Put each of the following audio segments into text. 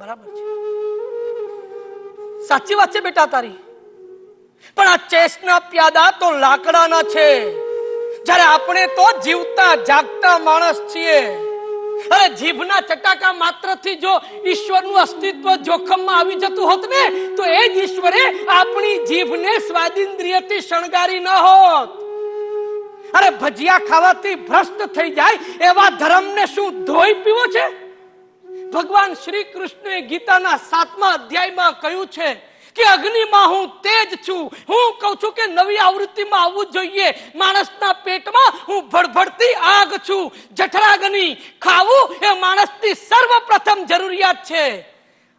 બરાબર છે સાચી વાત છે બેટા તારી પણ આ ચેસના પ્યાદા તો લાકડાના છે જ્યારે આપણે તો જીવતા જાગતા માણસ છીએ અરે જીભના ચટાકા માત્રથી જો ઈશ્વરનું અસ્તિત્વ જોખમમાં આવી જતું હોત ને તો એ જ ઈશ્વરે આપણી જીભને સ્વાદિન્દ્રિયથી શણગારી ન હોત અરે ભજીયા ખાવાથી ભ્રષ્ટ થઈ જાય એવા ધર્મને શું ધોઈ પીવો છે ભગવાન શ્રી કૃષ્ણએ ગીતાના સાતમા અધ્યાયમાં કહ્યું છે કે અગ્નિમાં હું તેજ છું હું કહું છું કે નવી આવૃત્તિમાં આવવું જોઈએ માણસના પેટમાં હું ભડભડતી આગ છું જઠરાગ્નિ ખાવું એ માણસની સર્વપ્રથમ જરૂરિયાત છે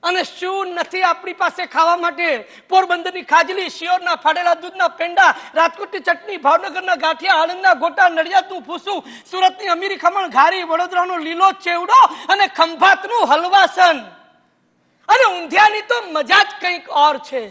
અને શું નથી આપણી પાસે ખાવા માટે પોરબંદરની ખાજલી શિયોરના ફાડેલા દૂધના પેંડા રાજકોટની ચટણી ભાવનગરના ગાંઠિયા આણંદના ગોટા નડિયાદનું ફૂસું સુરતની અમીરી ખમણ ઘારી વડોદરાનો લીલો ચેવડો અને ખંભાતનું હલવાસન અને ઊંધિયાની તો મજા જ કંઈક ઓર છે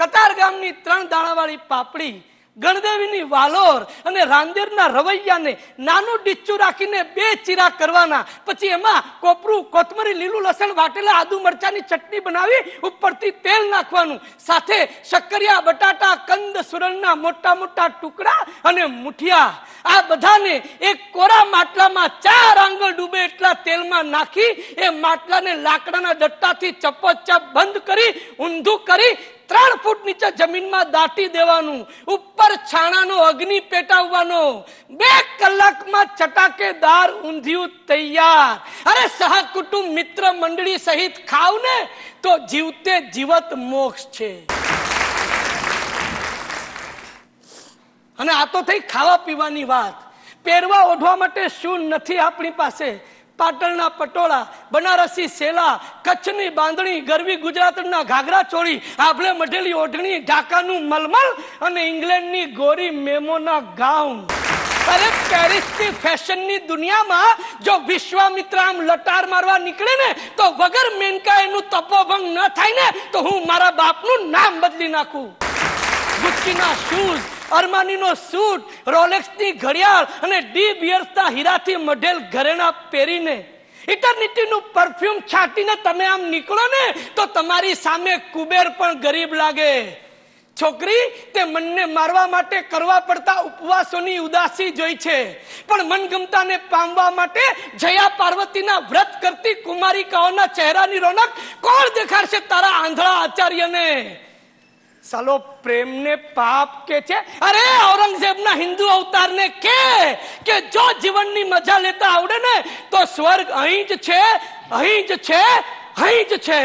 કતાર ગામની ત્રણ દાણાવાળી પાપડી ગણદેવીની વાલોર અને રાંદેરના રવૈયાને નાનું ડીચું રાખીને બે ચીરા કરવાના પછી એમાં કોપરું કોથમરી લીલું લસણ વાટેલા આદુ મરચાની ચટણી બનાવી ઉપરથી તેલ નાખવાનું સાથે શક્કરિયા બટાટા કંદ સુરણના મોટા મોટા ટુકડા અને મુઠિયા આ બધાને એક કોરા માટલામાં ચાર આંગળ ડૂબે એટલા તેલમાં નાખી એ માટલાને લાકડાના દટ્ટાથી ચપોચપ બંધ કરી ઊંધું કરી ત્રણ ફૂટ નીચે જમીનમાં દાટી દેવાનું ઉપર છાણાનો અગ્નિ પેટાવવાનો બે કલાકમાં ચટાકેદાર ઊંધિયું તૈયાર અરે સહકુટુંબ મિત્ર મંડળી સહિત ખાવ ને તો જીવતે જીવત મોક્ષ છે અને આ તો થઈ ખાવા પીવાની વાત પહેરવા ઓઢવા માટે શું નથી આપણી પાસે પાટણના પટોળા બનારસી સેલા કચ્છની બાંધણી ગરવી ગુજરાતના ઘાઘરા ચોળી આભલે મઢેલી ઓઢણી ઢાકાનું મલમલ અને ઇંગ્લેન્ડની ગોરી મેમોના ગાઉન અરે પેરિસની ફેશનની દુનિયામાં જો વિશ્વામિત્ર આમ લટાર મારવા નીકળે ને તો વગર મેનકા એનું તપોભંગ ન થાય ને તો હું મારા બાપનું નામ બદલી નાખું ગુચ્ચીના શૂઝ અરમાનીનો સૂટ રોલેક્સની ઘડિયાળ અને ડી બિયર્સના હીરાથી મઢેલ ઘરેણા પહેરીને ઇટરનિટીનું પરફ્યુમ છાંટીને તમે આમ નીકળો ને તો તમારી સામે કુબેર પણ ગરીબ લાગે છોકરી તે મનને મારવા માટે કરવા પડતા ઉપવાસોની ઉદાસી જોઈ છે પણ મનગમતાને પામવા માટે જયા પાર્વતીના વ્રત કરતી કુમારિકાઓના ચહેરાની રોનક કોણ દેખાડશે તારા આંધળા આચાર્યને સાલો ને પાપ કે છે અરે ઔરંગઝેબ ના હિન્દુ અવતાર ને કે કે જો જીવનની મજા લેતા આવડે ને તો સ્વર્ગ અહીં જ છે અહીં જ છે અહીં જ છે